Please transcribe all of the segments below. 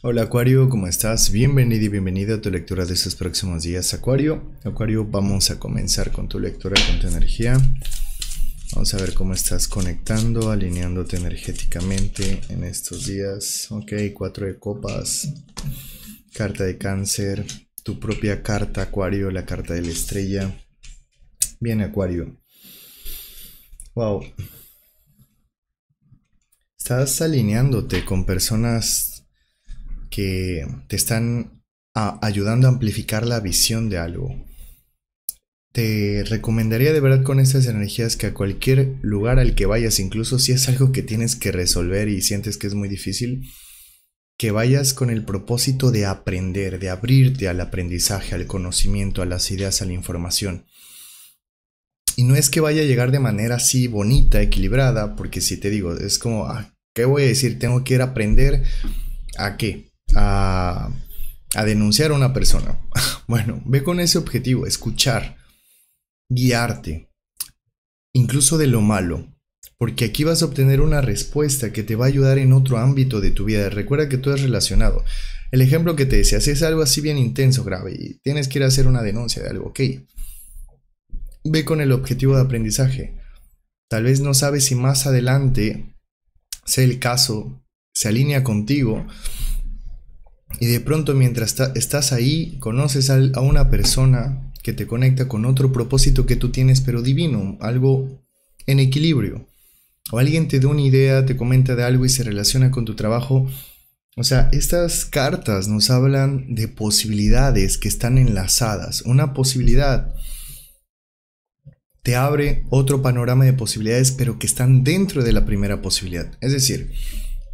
Hola Acuario, ¿cómo estás? Bienvenido y bienvenida a tu lectura de estos próximos días, Acuario. Acuario, vamos a comenzar con tu lectura, con tu energía. Vamos a ver cómo estás conectando, alineándote energéticamente en estos días. Ok, cuatro de copas, carta de cáncer, tu propia carta, Acuario, la carta de la estrella. Bien, Acuario. Wow. Estás alineándote con personas que te están ayudando a amplificar la visión de algo. Te recomendaría de verdad con estas energías que a cualquier lugar al que vayas, incluso si es algo que tienes que resolver y sientes que es muy difícil, que vayas con el propósito de aprender, de abrirte al aprendizaje, al conocimiento, a las ideas, a la información. Y no es que vaya a llegar de manera así bonita, equilibrada, porque si te digo, es como, ah, ¿qué voy a decir? Tengo que ir a aprender a qué? a, denunciar a una persona. Bueno, ve con ese objetivo, escuchar, guiarte, incluso de lo malo, porque aquí vas a obtener una respuesta que te va a ayudar en otro ámbito de tu vida. Recuerda que tú eres relacionado. El ejemplo que te decía, si es algo así bien intenso, grave, y tienes que ir a hacer una denuncia de algo, ok. Ve con el objetivo de aprendizaje. Tal vez no sabes si más adelante sea el caso, se alinea contigo y de pronto mientras estás ahí, conoces a una persona que te conecta con otro propósito que tú tienes, pero divino, algo en equilibrio. O alguien te da una idea, te comenta de algo y se relaciona con tu trabajo. O sea, estas cartas nos hablan de posibilidades que están enlazadas. Una posibilidad te abre otro panorama de posibilidades, pero que están dentro de la primera posibilidad. Es decir,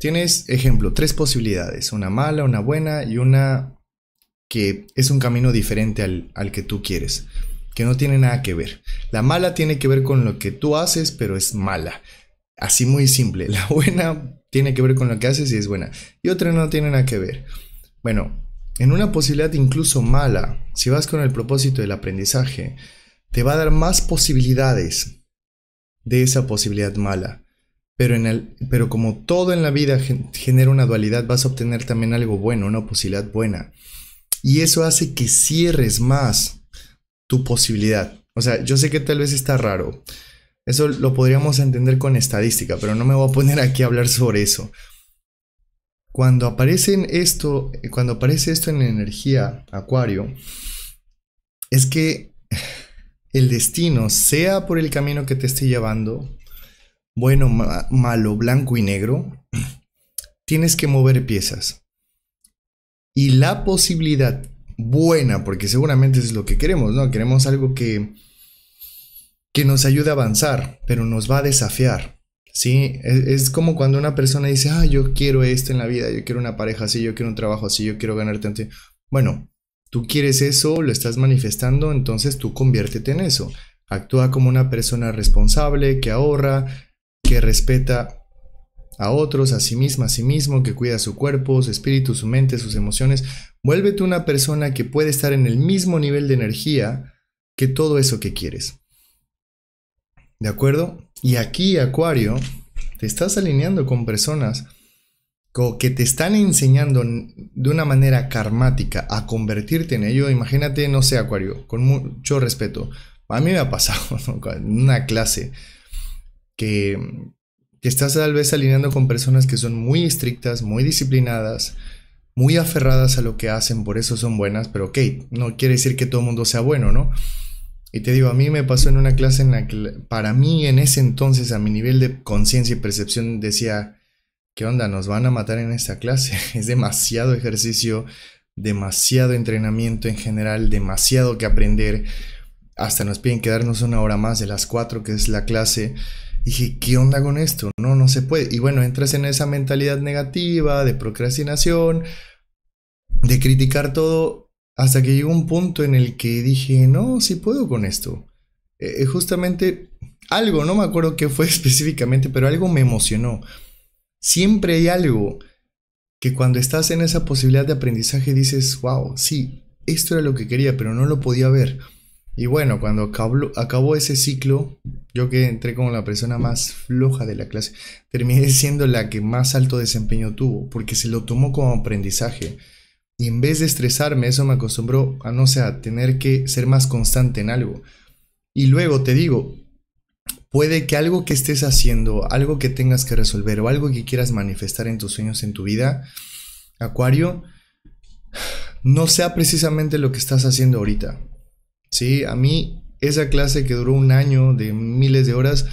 Tienes, ejemplo, tres posibilidades, una mala, una buena y una que es un camino diferente al, al, que tú quieres, que no tiene nada que ver. La mala tiene que ver con lo que tú haces, pero es mala. Así muy simple. La buena tiene que ver con lo que haces y es buena. Y otra no tiene nada que ver. Bueno, en una posibilidad incluso mala, si vas con el propósito del aprendizaje, te va a dar más posibilidades de esa posibilidad mala. Pero, en el, pero como todo en la vida genera una dualidad, vas a obtener también algo bueno, una posibilidad buena. Y eso hace que cierres más tu posibilidad. O sea, yo sé que tal vez está raro. Eso lo podríamos entender con estadística, pero no me voy a poner aquí a hablar sobre eso. Cuando, esto, cuando aparece esto en energía, Acuario, es que el destino, sea por el camino que te esté llevando, bueno, malo, blanco y negro, tienes que mover piezas. Y la posibilidad buena, porque seguramente es lo que queremos, ¿no? Queremos algo que, que nos ayude a avanzar, pero nos va a desafiar. ¿sí? Es, como cuando una persona dice, ah, yo quiero esto en la vida, yo quiero una pareja así, yo quiero un trabajo así, yo quiero ganarte, tanto. Bueno, tú quieres eso, lo estás manifestando, entonces tú conviértete en eso. Actúa como una persona responsable, que ahorra, que respeta a otros, a sí misma, a sí mismo, que cuida su cuerpo, su espíritu, su mente, sus emociones. Vuélvete una persona que puede estar en el mismo nivel de energía que todo eso que quieres. ¿De acuerdo? Y aquí, Acuario, te estás alineando con personas que te están enseñando de una manera karmática a convertirte en ello. Imagínate, no sé, Acuario, con mucho respeto. A mí me ha pasado en una clase que, estás tal vez alineando con personas que son muy estrictas, muy disciplinadas, muy aferradas a lo que hacen, por eso son buenas, pero ok, no quiere decir que todo el mundo sea bueno, ¿no? Y te digo, a mí me pasó en una clase en la que para mí en ese entonces a mi nivel de conciencia y percepción decía, ¿qué onda? Nos van a matar en esta clase. Es demasiado ejercicio, demasiado entrenamiento en general, demasiado que aprender. Hasta nos piden quedarnos una hora más de las cuatro que es la clase dije, ¿qué onda con esto? No, no se puede. Y bueno, entras en esa mentalidad negativa, de procrastinación, de criticar todo, hasta que llegó un punto en el que dije, no, sí puedo con esto. Eh, eh, justamente algo, no me acuerdo qué fue específicamente, pero algo me emocionó. Siempre hay algo que cuando estás en esa posibilidad de aprendizaje dices, wow, sí, esto era lo que quería, pero no lo podía ver. Y bueno, cuando acabó ese ciclo, yo que entré como la persona más floja de la clase, terminé siendo la que más alto desempeño tuvo, porque se lo tomó como aprendizaje. Y en vez de estresarme, eso me acostumbró a no ser... tener que ser más constante en algo. Y luego te digo, puede que algo que estés haciendo, algo que tengas que resolver o algo que quieras manifestar en tus sueños en tu vida, Acuario, no sea precisamente lo que estás haciendo ahorita. Sí, a mí esa clase que duró un año de miles de horas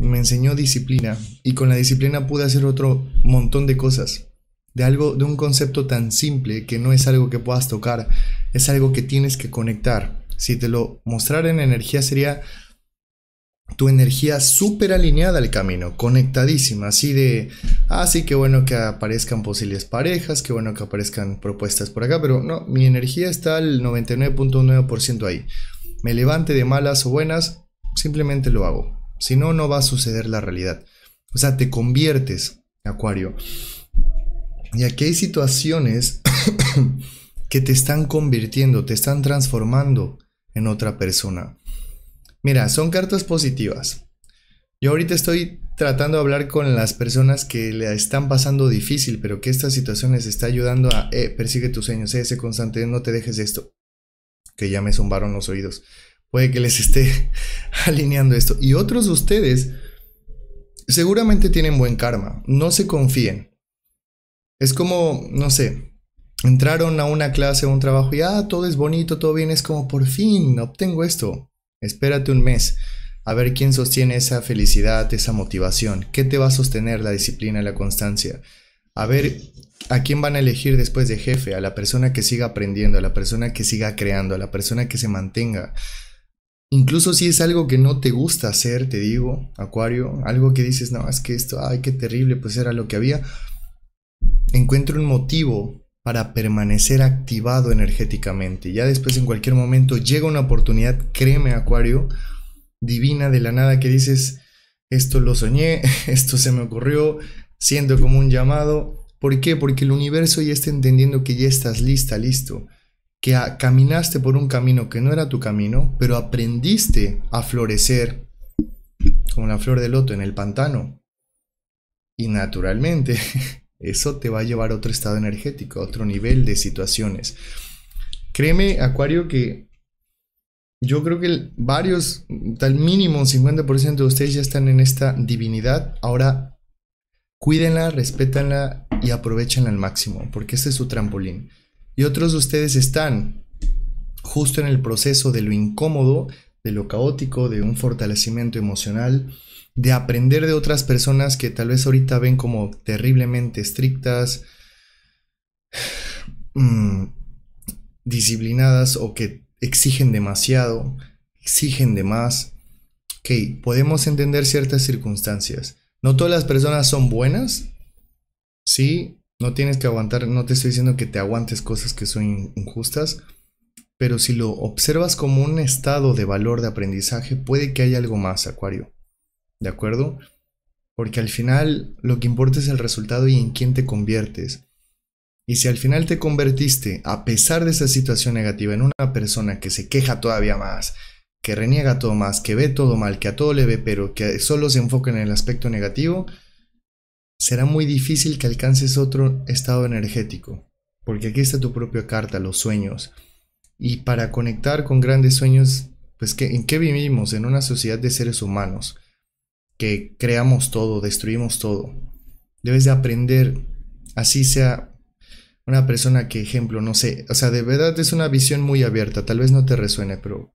me enseñó disciplina y con la disciplina pude hacer otro montón de cosas. De algo, de un concepto tan simple que no es algo que puedas tocar, es algo que tienes que conectar. Si te lo mostrara en energía sería tu energía súper alineada al camino, conectadísima, así de, ah, sí, bueno que aparezcan posibles parejas, qué bueno que aparezcan propuestas por acá, pero no, mi energía está al 99.9% ahí me levante de malas o buenas, simplemente lo hago. Si no, no va a suceder la realidad. O sea, te conviertes, Acuario. Y aquí hay situaciones que te están convirtiendo, te están transformando en otra persona. Mira, son cartas positivas. Yo ahorita estoy tratando de hablar con las personas que le están pasando difícil, pero que estas situaciones les está ayudando a, eh, persigue tus sueños, ese eh, sé constante, no te dejes de esto que ya me zumbaron los oídos. Puede que les esté alineando esto. Y otros de ustedes seguramente tienen buen karma. No se confíen. Es como, no sé, entraron a una clase o un trabajo y ah, todo es bonito, todo bien, es como por fin obtengo esto. Espérate un mes a ver quién sostiene esa felicidad, esa motivación, qué te va a sostener la disciplina y la constancia. A ver ¿A quién van a elegir después de jefe? A la persona que siga aprendiendo, a la persona que siga creando, a la persona que se mantenga. Incluso si es algo que no te gusta hacer, te digo, Acuario, algo que dices, no, es que esto, ay, qué terrible, pues era lo que había. Encuentro un motivo para permanecer activado energéticamente. Ya después, en cualquier momento, llega una oportunidad, créeme, Acuario, divina de la nada, que dices, esto lo soñé, esto se me ocurrió, siento como un llamado, ¿Por qué? Porque el universo ya está entendiendo que ya estás lista, listo, que caminaste por un camino que no era tu camino, pero aprendiste a florecer como la flor de loto en el pantano. Y naturalmente, eso te va a llevar a otro estado energético, a otro nivel de situaciones. Créeme, Acuario, que yo creo que varios, tal mínimo un 50% de ustedes ya están en esta divinidad. Ahora, cuídenla, respétanla y aprovechen al máximo, porque este es su trampolín. Y otros de ustedes están justo en el proceso de lo incómodo, de lo caótico, de un fortalecimiento emocional, de aprender de otras personas que tal vez ahorita ven como terriblemente estrictas, mm, disciplinadas o que exigen demasiado, exigen de más. Ok, podemos entender ciertas circunstancias. No todas las personas son buenas, Sí, no tienes que aguantar, no te estoy diciendo que te aguantes cosas que son injustas, pero si lo observas como un estado de valor de aprendizaje, puede que haya algo más, Acuario. ¿De acuerdo? Porque al final lo que importa es el resultado y en quién te conviertes. Y si al final te convertiste, a pesar de esa situación negativa, en una persona que se queja todavía más, que reniega todo más, que ve todo mal, que a todo le ve, pero que solo se enfoca en el aspecto negativo, será muy difícil que alcances otro estado energético, porque aquí está tu propia carta, los sueños. Y para conectar con grandes sueños, pues ¿qué, ¿en qué vivimos? En una sociedad de seres humanos, que creamos todo, destruimos todo. Debes de aprender, así sea una persona que, ejemplo, no sé, o sea, de verdad es una visión muy abierta, tal vez no te resuene, pero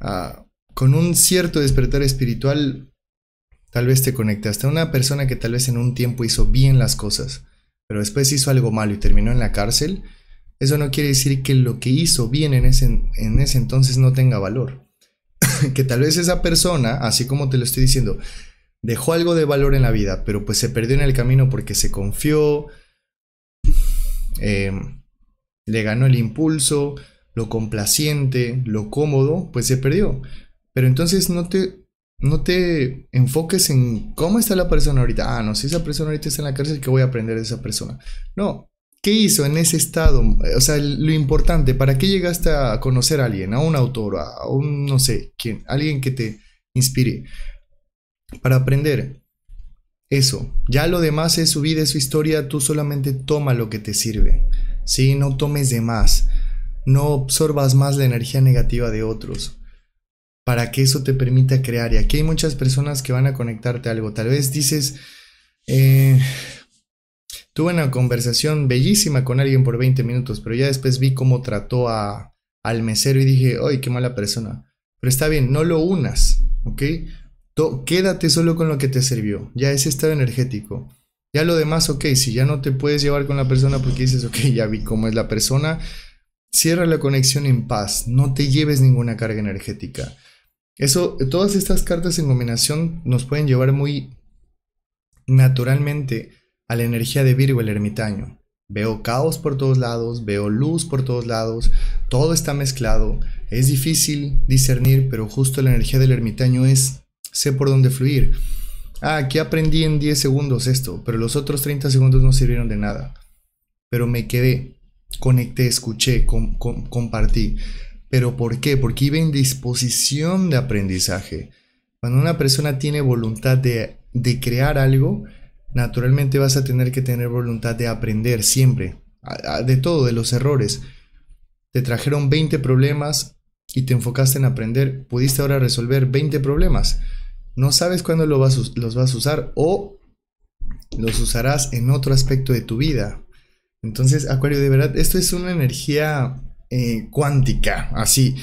ah, con un cierto despertar espiritual Tal vez te conectaste hasta una persona que tal vez en un tiempo hizo bien las cosas, pero después hizo algo malo y terminó en la cárcel. Eso no quiere decir que lo que hizo bien en ese, en ese entonces no tenga valor. que tal vez esa persona, así como te lo estoy diciendo, dejó algo de valor en la vida, pero pues se perdió en el camino porque se confió, em, le ganó el impulso, lo complaciente, lo cómodo, pues se perdió. Pero entonces no te no te enfoques en cómo está la persona ahorita. Ah, no, si esa persona ahorita está en la cárcel, ¿qué voy a aprender de esa persona? No, ¿qué hizo en ese estado? O sea, lo importante, ¿para qué llegaste a conocer a alguien, a un autor, a un, no sé, quién, alguien que te inspire? Para aprender. Eso, ya lo demás es su vida, es su historia, tú solamente toma lo que te sirve, ¿sí? No tomes de más, no absorbas más la energía negativa de otros para que eso te permita crear. Y aquí hay muchas personas que van a conectarte a algo. Tal vez dices, eh, tuve una conversación bellísima con alguien por 20 minutos, pero ya después vi cómo trató a, al mesero y dije, ¡ay, qué mala persona! Pero está bien, no lo unas, ¿ok? quédate solo con lo que te sirvió. Ya ese estado energético. Ya lo demás, ok, si ya no te puedes llevar con la persona porque dices, ok, ya vi cómo es la persona, cierra la conexión en paz, no te lleves ninguna carga energética. Eso, todas estas cartas en combinación nos pueden llevar muy naturalmente a la energía de Virgo el ermitaño. Veo caos por todos lados, veo luz por todos lados, todo está mezclado, es difícil discernir, pero justo la energía del ermitaño es, sé por dónde fluir. Ah, aquí aprendí en 10 segundos esto, pero los otros 30 segundos no sirvieron de nada. Pero me quedé, conecté, escuché, compartí. ¿Pero por qué? Porque iba en disposición de aprendizaje. Cuando una persona tiene voluntad de, crear algo, naturalmente vas a tener que tener voluntad de aprender siempre, de todo, de los errores. Te trajeron 20 problemas y te enfocaste en aprender, pudiste ahora resolver 20 problemas. No sabes cuándo los vas a usar o los usarás en otro aspecto de tu vida. Entonces, Acuario, de verdad, esto es una energía eh, cuántica, así.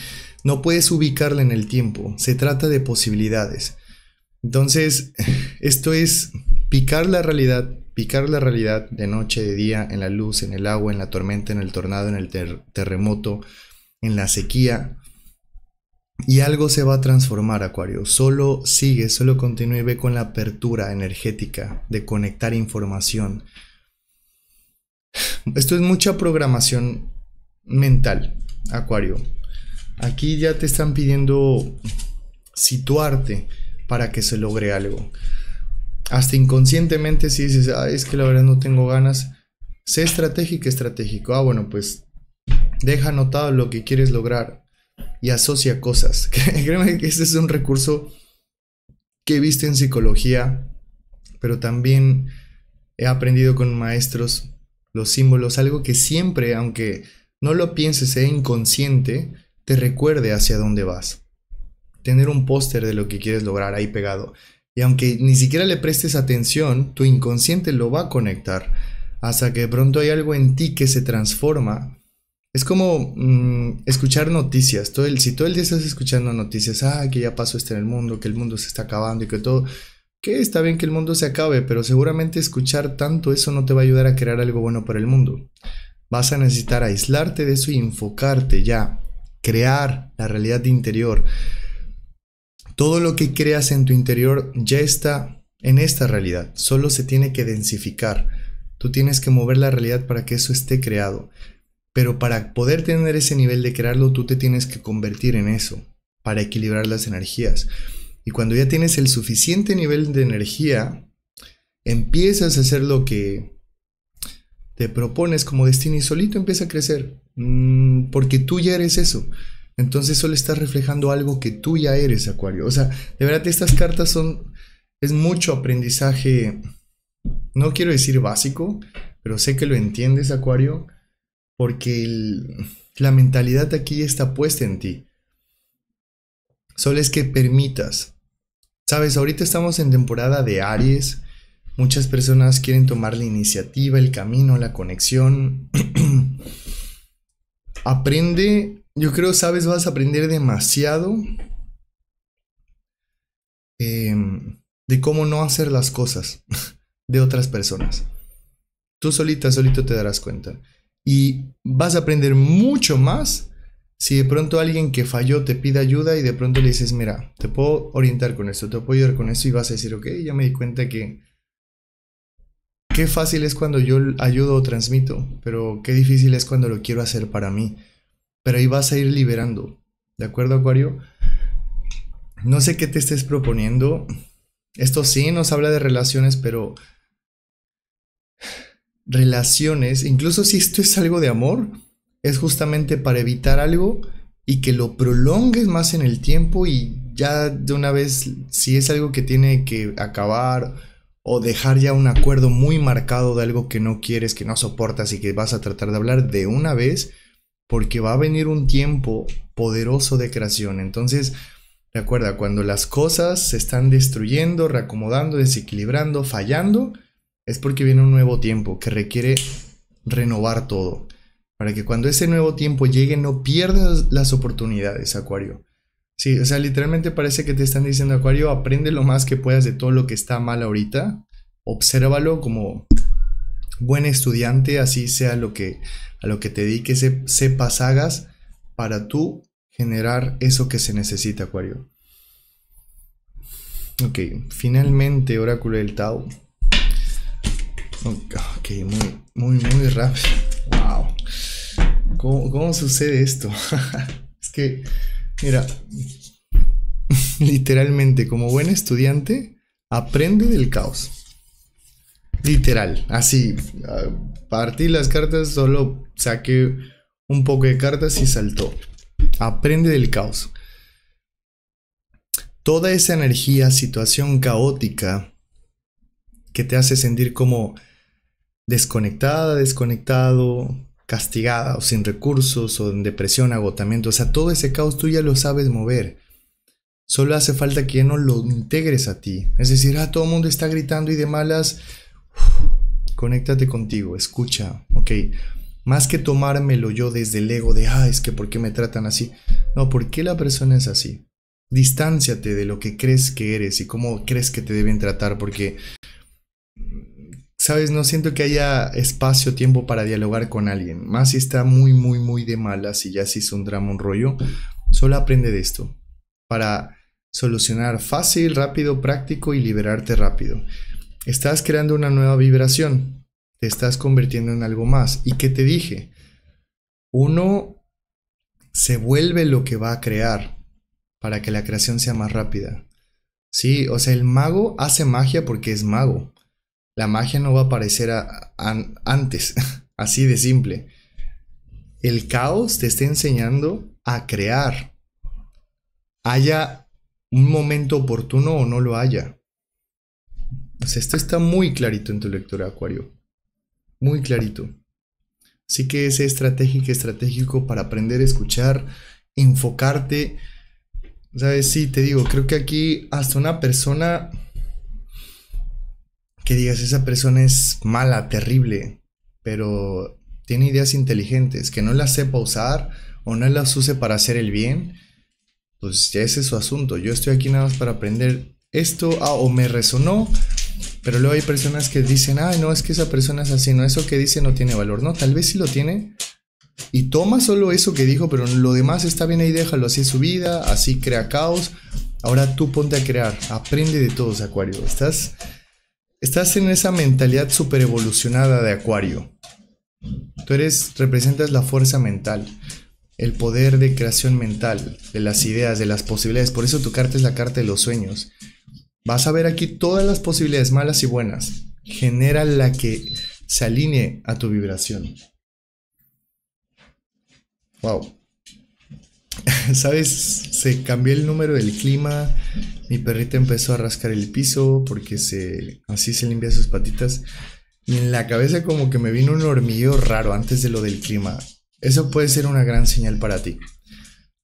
No puedes ubicarla en el tiempo, se trata de posibilidades. Entonces, esto es picar la realidad, picar la realidad de noche, de día, en la luz, en el agua, en la tormenta, en el tornado, en el terremoto, en la sequía. Y algo se va a transformar, Acuario. Solo sigue, solo continúe con la apertura energética de conectar información. Esto es mucha programación mental, Acuario. Aquí ya te están pidiendo situarte para que se logre algo. Hasta inconscientemente si dices, ah, es que la verdad no tengo ganas, sé estratégico... estratégico. Ah, bueno, pues deja anotado lo que quieres lograr y asocia cosas. Créeme que este es un recurso que he visto en psicología, pero también he aprendido con maestros los símbolos, algo que siempre, aunque no lo pienses, sea inconsciente, te recuerde hacia dónde vas. Tener un póster de lo que quieres lograr ahí pegado. Y aunque ni siquiera le prestes atención, tu inconsciente lo va a conectar. Hasta que de pronto hay algo en ti que se transforma. Es como mm, escuchar noticias. Todo el, si todo el día estás escuchando noticias, ah, que ya pasó esto en el mundo, que el mundo se está acabando y que todo que está bien que el mundo se acabe, pero seguramente escuchar tanto eso no te va a ayudar a crear algo bueno para el mundo. Vas a necesitar aislarte de eso y enfocarte ya, crear la realidad de interior. Todo lo que creas en tu interior ya está en esta realidad, solo se tiene que densificar. Tú tienes que mover la realidad para que eso esté creado. Pero para poder tener ese nivel de crearlo, tú te tienes que convertir en eso, para equilibrar las energías. Y cuando ya tienes el suficiente nivel de energía, empiezas a hacer lo que te propones como destino y solito empieza a crecer, mm, porque tú ya eres eso. Entonces solo estás reflejando algo que tú ya eres, Acuario. O sea, de verdad estas cartas son, es mucho aprendizaje, no quiero decir básico, pero sé que lo entiendes, Acuario, porque la mentalidad aquí está puesta en ti. Solo es que permitas. Sabes, ahorita estamos en temporada de Aries, Muchas personas quieren tomar la iniciativa, el camino, la conexión. Aprende, yo creo, sabes, vas a aprender demasiado em, de cómo no hacer las cosas de otras personas. Tú solita, solito te darás cuenta. Y vas a aprender mucho más si de pronto alguien que falló te pide ayuda y de pronto le dices, mira, te puedo orientar con esto, te puedo ayudar con eso y vas a decir, ok, ya me di cuenta que qué fácil es cuando yo ayudo o transmito, pero qué difícil es cuando lo quiero hacer para mí. Pero ahí vas a ir liberando. ¿De acuerdo, Acuario? No sé qué te estés proponiendo. Esto sí nos habla de relaciones, pero relaciones, incluso si esto es algo de amor, es justamente para evitar algo y que lo prolongues más en el tiempo y ya de una vez, si es algo que tiene que acabar o dejar ya un acuerdo muy marcado de algo que no quieres, que no soportas y que vas a tratar de hablar de una vez, porque va a venir un tiempo poderoso de creación. Entonces, recuerda, cuando las cosas se están destruyendo, reacomodando, desequilibrando, fallando, es porque viene un nuevo tiempo que requiere renovar todo. Para que cuando ese nuevo tiempo llegue no pierdas las oportunidades, Acuario. Sí, o sea, literalmente parece que te están diciendo, Acuario, aprende lo más que puedas de todo lo que está mal ahorita. Obsérvalo como buen estudiante, así sea lo que, a lo que te dedique, sepas, hagas para tú generar eso que se necesita, Acuario. Ok, finalmente, oráculo del Tao. Ok, muy, muy, muy rápido. Wow. cómo sucede esto? es que Mira, literalmente, como buen estudiante, aprende del caos. Literal, así. Partí las cartas, solo saqué un poco de cartas y saltó. Aprende del caos. Toda esa energía, situación caótica que te hace sentir como desconectada, desconectado, castigada o sin recursos o en depresión, agotamiento. O sea, todo ese caos tú ya lo sabes mover. Solo hace falta que no lo integres a ti. Es decir, ah, todo el mundo está gritando y de malas. conéctate contigo, escucha, ok. Más que tomármelo yo desde el ego de, ah, es que ¿por qué me tratan así? No, ¿por qué la persona es así? Distánciate de lo que crees que eres y cómo crees que te deben tratar, porque sabes, no siento que haya espacio, tiempo para dialogar con alguien. Más si está muy, muy, muy de malas y ya se hizo un drama, un rollo. Solo aprende de esto. Para solucionar fácil, rápido, práctico y liberarte rápido. Estás creando una nueva vibración. Te estás convirtiendo en algo más. ¿Y qué te dije? Uno se vuelve lo que va a crear para que la creación sea más rápida. Sí, o sea, el mago hace magia porque es mago. La magia no va a aparecer antes, así de simple. El caos te está enseñando a crear. Haya un momento oportuno o no lo haya. esto está muy clarito en tu lectura, Acuario. Muy clarito. Así que es estratégico, estratégico para aprender a escuchar, enfocarte. ¿Sabes? Sí, te digo, creo que aquí hasta una persona que digas, esa persona es mala, terrible, pero tiene ideas inteligentes, que no las sepa usar o no las use para hacer el bien, pues ya ese es su asunto. Yo estoy aquí nada más para aprender esto ah, o me resonó, pero luego hay personas que dicen, ay, no, es que esa persona es así, no, eso que dice no tiene valor. No, tal vez sí lo tiene. Y toma solo eso que dijo, pero lo demás está bien ahí, déjalo así es su vida, así crea caos. Ahora tú ponte a crear, aprende de todos, Acuario. Estás Estás en esa mentalidad super evolucionada de acuario. Tú eres, representas la fuerza mental, el poder de creación mental, de las ideas, de las posibilidades. Por eso tu carta es la carta de los sueños. Vas a ver aquí todas las posibilidades, malas y buenas. Genera la que se alinee a tu vibración. Wow. ¿sabes? Se cambió el número del clima, mi perrita empezó a rascar el piso porque se, así se limpia sus patitas. Y en la cabeza como que me vino un hormigueo raro antes de lo del clima. Eso puede ser una gran señal para ti,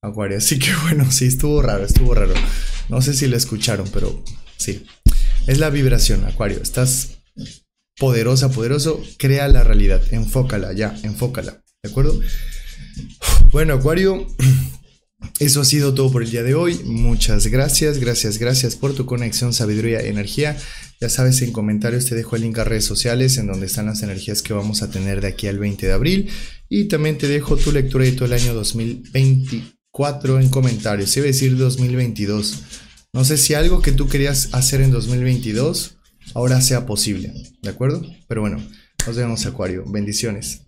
Acuario. Así que bueno, sí, estuvo raro, estuvo raro. No sé si lo escucharon, pero sí. Es la vibración, Acuario. Estás poderosa, poderoso. Crea la realidad. Enfócala, ya, enfócala. ¿De acuerdo? Bueno, Acuario, Eso ha sido todo por el día de hoy. Muchas gracias, gracias, gracias por tu conexión, sabiduría, energía. Ya sabes, en comentarios te dejo el link a redes sociales en donde están las energías que vamos a tener de aquí al 20 de abril. Y también te dejo tu lectura de todo el año 2024 en comentarios. Iba a decir 2022. No sé si algo que tú querías hacer en 2022 ahora sea posible. ¿De acuerdo? Pero bueno, nos vemos, Acuario. Bendiciones.